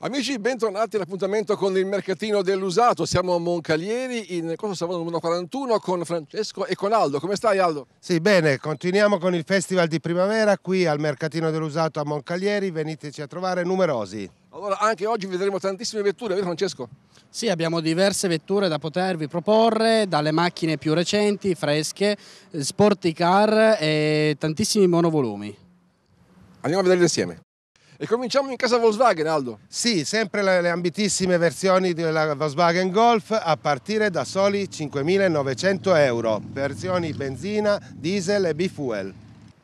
Amici, bentornati all'appuntamento con il mercatino dell'usato. Siamo a Moncalieri, in corso Savona numero 41, con Francesco e con Aldo. Come stai, Aldo? Sì, bene, continuiamo con il festival di primavera qui al mercatino dell'usato a Moncalieri. Veniteci a trovare numerosi. Allora, anche oggi vedremo tantissime vetture, vero Francesco? Sì, abbiamo diverse vetture da potervi proporre, dalle macchine più recenti, fresche, sporty car e tantissimi monovolumi. Andiamo a vederle insieme. E cominciamo in casa Volkswagen, Aldo. Sì, sempre le, le ambitissime versioni della Volkswagen Golf a partire da soli 5.900 euro, versioni benzina, diesel e bifuel.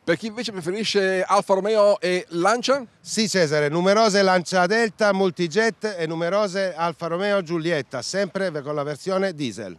Per chi invece preferisce Alfa Romeo e Lancia? Sì Cesare, numerose Lancia Delta, Multijet e numerose Alfa Romeo Giulietta, sempre con la versione diesel.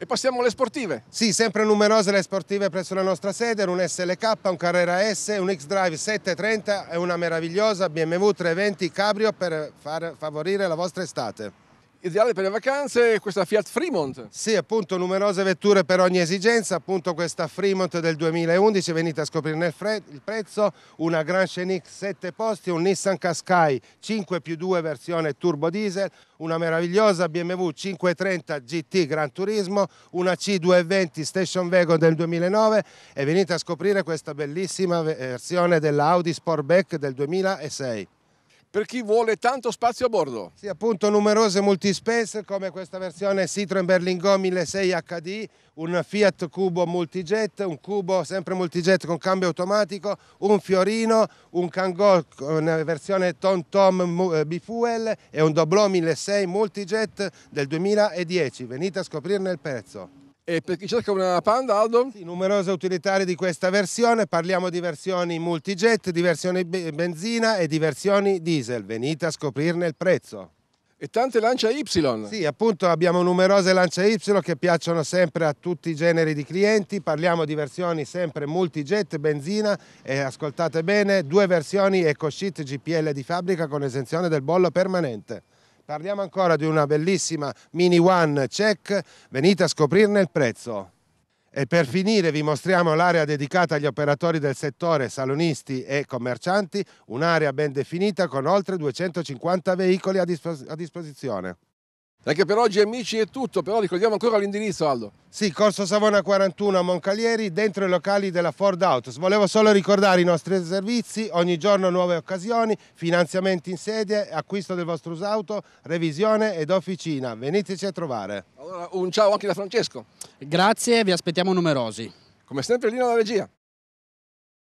E passiamo alle sportive. Sì, sempre numerose le sportive presso la nostra sede, un SLK, un Carrera S, un X-Drive 730 e una meravigliosa BMW 320 Cabrio per far favorire la vostra estate ideale per le vacanze questa Fiat Fremont. Sì, appunto numerose vetture per ogni esigenza, appunto questa Fremont del 2011, venite a scoprirne il, il prezzo, una Grand Scenic 7 posti, un Nissan Qashqai 5 più 2 versione turbo diesel, una meravigliosa BMW 530 GT Gran Turismo, una C220 Station Wagon del 2009 e venite a scoprire questa bellissima versione della Audi Sportback del 2006 per chi vuole tanto spazio a bordo. Sì, appunto numerose multispace come questa versione Citroen Berlingo 1006 HD, un Fiat Cubo multijet, un Cubo sempre multijet con cambio automatico, un Fiorino, un Kangol versione Tom Tom eh, B-Fuel e un Doblò 1006 multijet del 2010. Venite a scoprirne il prezzo. E per chi cerca una Panda, Aldo? Sì, numerose utilitarie di questa versione, parliamo di versioni multijet, di versioni benzina e di versioni diesel. Venite a scoprirne il prezzo. E tante lancia Y. Sì, appunto abbiamo numerose lancia Y che piacciono sempre a tutti i generi di clienti, parliamo di versioni sempre multijet, benzina e ascoltate bene, due versioni EcoSheet GPL di fabbrica con esenzione del bollo permanente. Parliamo ancora di una bellissima Mini One Check, venite a scoprirne il prezzo. E per finire vi mostriamo l'area dedicata agli operatori del settore, salonisti e commercianti, un'area ben definita con oltre 250 veicoli a, dispos a disposizione. Anche per oggi amici è tutto, però ricordiamo ancora l'indirizzo Aldo. Sì, Corso Savona 41 a Moncalieri, dentro i locali della Ford Autos. Volevo solo ricordare i nostri servizi, ogni giorno nuove occasioni, finanziamenti in sede, acquisto del vostro usauto, revisione ed officina. Veniteci a trovare. Allora, un ciao anche da Francesco. Grazie, vi aspettiamo numerosi. Come sempre Lino la regia.